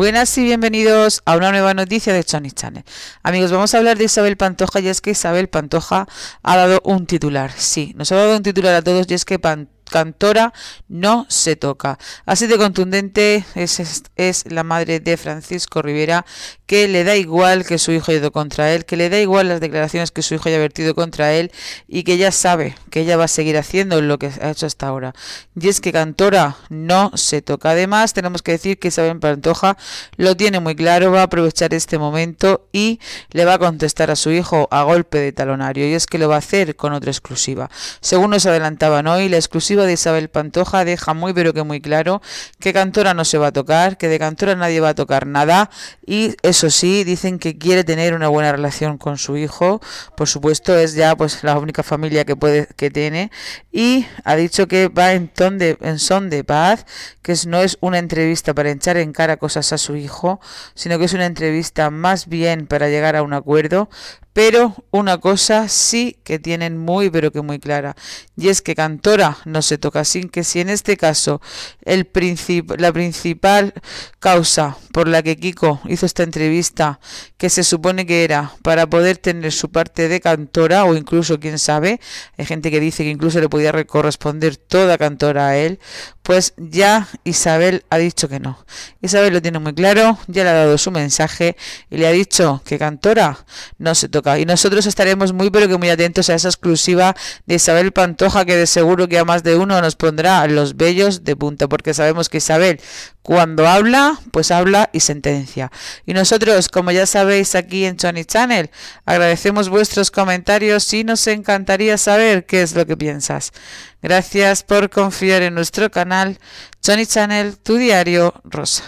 Buenas y bienvenidos a una nueva noticia de Chony Channel. Amigos, vamos a hablar de Isabel Pantoja y es que Isabel Pantoja ha dado un titular. Sí, nos ha dado un titular a todos y es que Pantoja cantora no se toca. Así de contundente es, la madre de Francisco Rivera, que le da igual que su hijo haya ido contra él, que le da igual las declaraciones que su hijo haya vertido contra él y que ya sabe que ella va a seguir haciendo lo que ha hecho hasta ahora. Y es que cantora no se toca. Además, tenemos que decir que Isabel Pantoja lo tiene muy claro, va a aprovechar este momento y le va a contestar a su hijo a golpe de talonario. Y es que lo va a hacer con otra exclusiva. Según nos adelantaban hoy, la exclusiva de Isabel Pantoja deja muy pero que muy claro que Cantora no se va a tocar, que de Cantora nadie va a tocar nada y eso sí, dicen que quiere tener una buena relación con su hijo, por supuesto es ya pues la única familia que puede que tiene y ha dicho que va en, en son de paz, que no es una entrevista para echar en cara cosas a su hijo, sino que es una entrevista más bien para llegar a un acuerdo, pero una cosa sí que tienen muy pero que muy clara, y es que Cantora no se toca sin que si en este caso el la principal causa por la que Kiko hizo esta entrevista, que se supone que era para poder tener su parte de Cantora o incluso quién sabe, hay gente que dice que incluso le podía corresponder toda Cantora a él, pues ya Isabel ha dicho que no. Isabel lo tiene muy claro, ya le ha dado su mensaje y le ha dicho que Cantora no se toca. Y nosotros estaremos muy pero que muy atentos a esa exclusiva de Isabel Pantoja que de seguro que a más de uno nos pondrá los bellos de punta porque sabemos que Isabel cuando habla, pues habla y sentencia. Y nosotros, como ya sabéis aquí en Sony Channel, agradecemos vuestros comentarios y nos encantaría saber qué es lo que piensas. Gracias por confiar en nuestro canal Johnny Channel, tu diario Rosa.